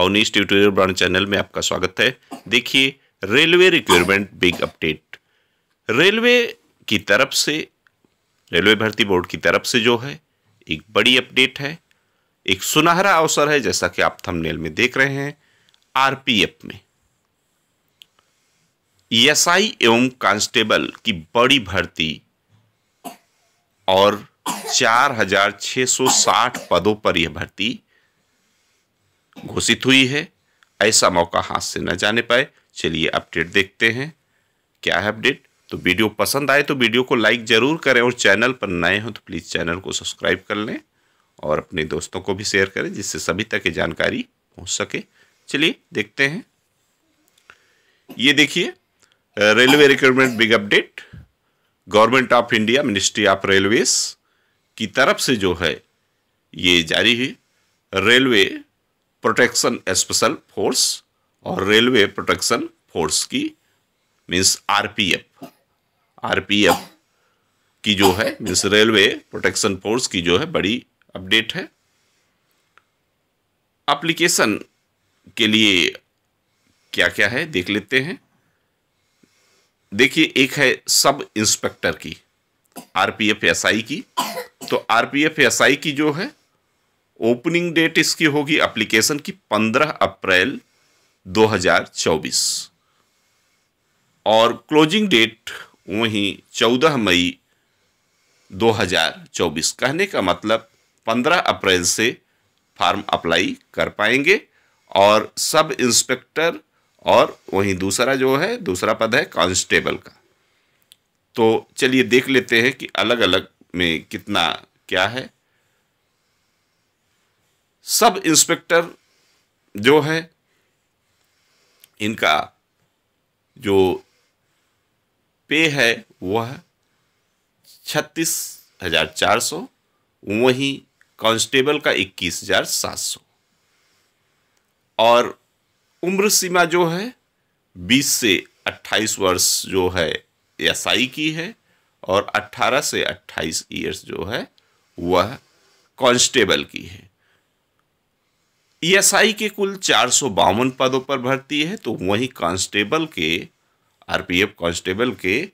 Awanish tutorial brand channel में आपका स्वागत है देखिए railway requirement big update railway की तरफ से रेलवे भर्ती बोर्ड की तरफ से जो है एक बड़ी अपडेट है एक सुनहरा अवसर है जैसा कि आप थंबनेल में देख रहे हैं आरपीएफ में आई एवं कांस्टेबल की बड़ी भर्ती और 4,660 पदों पर यह भर्ती घोषित हुई है ऐसा मौका हाथ से न जाने पाए चलिए अपडेट देखते हैं क्या है अपडेट तो वीडियो पसंद आए तो वीडियो को लाइक ज़रूर करें और चैनल पर नए हों तो प्लीज़ चैनल को सब्सक्राइब कर लें और अपने दोस्तों को भी शेयर करें जिससे सभी तक ये जानकारी पहुंच सके चलिए देखते हैं ये देखिए railway recruitment big update government of India ministry of railways की तरफ से जो है ये जारी हुई रेलवे प्रोटेक्शन स्पेशल फोर्स और रेलवे प्रोटेक्शन फोर्स की मीन्स आरपीएफ आरपीएफ की जो है मीन्स रेलवे प्रोटेक्शन फोर्स की जो है बड़ी अपडेट है एप्लीकेशन के लिए क्या क्या है देख लेते हैं देखिए एक है सब इंस्पेक्टर की आरपीएफ एसआई की तो आरपीएफ एसआई की जो है ओपनिंग डेट इसकी होगी एप्लीकेशन की 15 अप्रैल 2024 और क्लोजिंग डेट वहीं 14 मई 2024 कहने का मतलब 15 अप्रैल से फार्म अप्लाई कर पाएंगे और सब इंस्पेक्टर और वहीं दूसरा जो है दूसरा पद है कांस्टेबल का तो चलिए देख लेते हैं कि अलग अलग में कितना क्या है सब इंस्पेक्टर जो है इनका जो पे है वह छत्तीस हजार चार सौ वहीं कांस्टेबल का इक्कीस हजार सात सौ और उम्र सीमा जो है बीस से अट्ठाईस वर्ष जो है एस आई की है और अट्ठारह से अट्ठाईस ईयर्स जो है वह कांस्टेबल की है ईएसआई e के कुल चार पदों पर भर्ती है तो वहीं कांस्टेबल के आरपीएफ कांस्टेबल के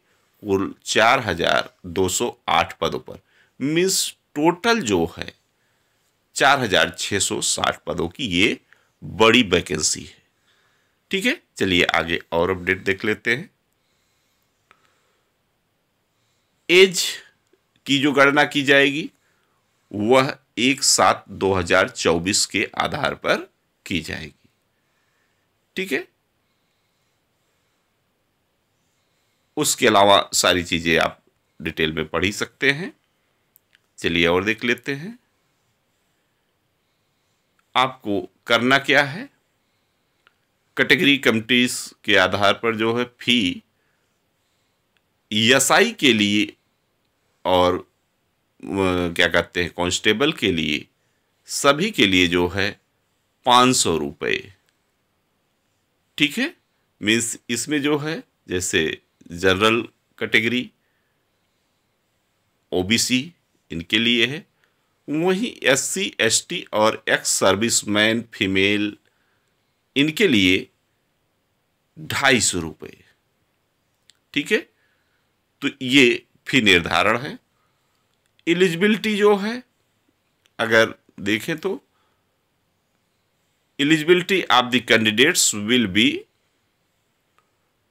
कुल चार हजार दो सौ आठ पदों पर मीन्स टोटल जो है चार हजार सौ साठ पदों की ये बड़ी वैकेंसी है ठीक है चलिए आगे और अपडेट देख लेते हैं एज की जो गणना की जाएगी वह एक सात दो हजार चौबीस के आधार पर की जाएगी ठीक है उसके अलावा सारी चीज़ें आप डिटेल में पढ़ ही सकते हैं चलिए और देख लेते हैं आपको करना क्या है कैटेगरी कमिटीज के आधार पर जो है फी एस के लिए और क्या कहते हैं कांस्टेबल के लिए सभी के लिए जो है पाँच सौ रुपये ठीक है मीन्स इसमें जो है जैसे जनरल कैटेगरी ओबीसी इनके लिए है वहीं एससी एसटी और एक्स सर्विसमैन फीमेल इनके लिए ढाई सौ रुपये ठीक है तो ये फी निर्धारण है एलिजिबिलिटी जो है अगर देखें तो eligibility of the candidates will be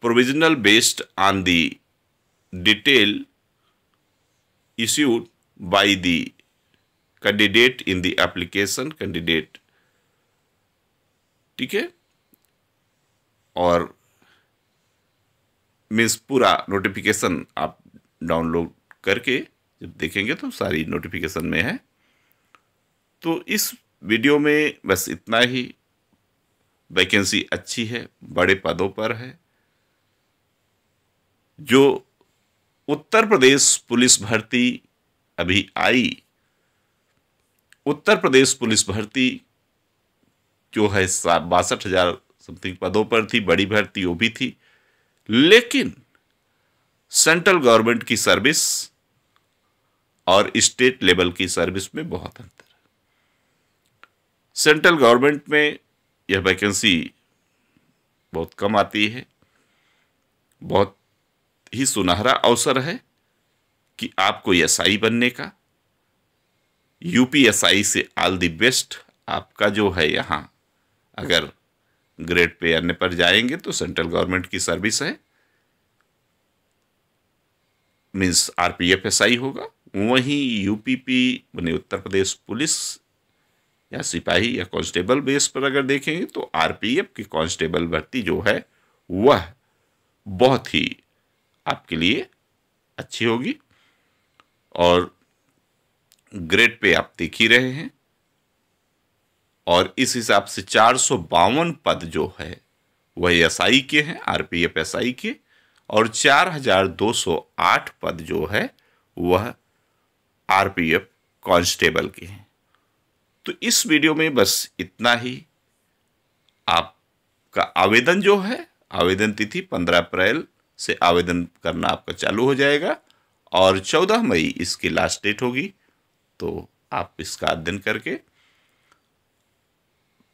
provisional based on the detail issued by the candidate in the application candidate ठीक है और मीन्स पूरा नोटिफिकेशन आप डाउनलोड करके जब देखेंगे तो सारी नोटिफिकेशन में है तो इस वीडियो में बस इतना ही वैकेंसी अच्छी है बड़े पदों पर है जो उत्तर प्रदेश पुलिस भर्ती अभी आई उत्तर प्रदेश पुलिस भर्ती जो है बासठ हजार समथिंग पदों पर थी बड़ी भर्ती वो भी थी लेकिन सेंट्रल गवर्नमेंट की सर्विस और स्टेट लेवल की सर्विस में बहुत अंतर है सेंट्रल गवर्नमेंट में यह वैकेंसी बहुत कम आती है बहुत ही सुनहरा अवसर है कि आपको एस आई बनने का यूपीएसआई से ऑल दी बेस्ट आपका जो है यहाँ अगर ग्रेड पे आने पर जाएंगे तो सेंट्रल गवर्नमेंट की सर्विस है means R P F S I होगा वहीं UPP P Uttar Pradesh police या सिपाही या कांस्टेबल बेस पर अगर देखेंगे तो आरपीएफ की कांस्टेबल भर्ती जो है वह बहुत ही आपके लिए अच्छी होगी और ग्रेड पे आप देख ही रहे हैं और इस हिसाब से चार पद जो है वह एस आई के हैं R P F S I के और 4,208 पद जो है वह आरपीएफ कांस्टेबल के हैं तो इस वीडियो में बस इतना ही आपका आवेदन जो है आवेदन तिथि 15 अप्रैल से आवेदन करना आपका चालू हो जाएगा और 14 मई इसकी लास्ट डेट होगी तो आप इसका अध्ययन करके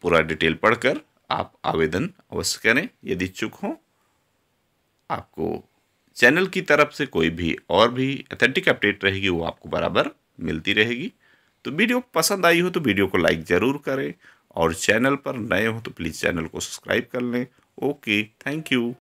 पूरा डिटेल पढ़कर आप आवेदन अवश्य करें यदि इच्छुक हों आपको चैनल की तरफ से कोई भी और भी अथेंटिक अपडेट रहेगी वो आपको बराबर मिलती रहेगी तो वीडियो पसंद आई हो तो वीडियो को लाइक ज़रूर करें और चैनल पर नए हो तो प्लीज़ चैनल को सब्सक्राइब कर लें ओके थैंक यू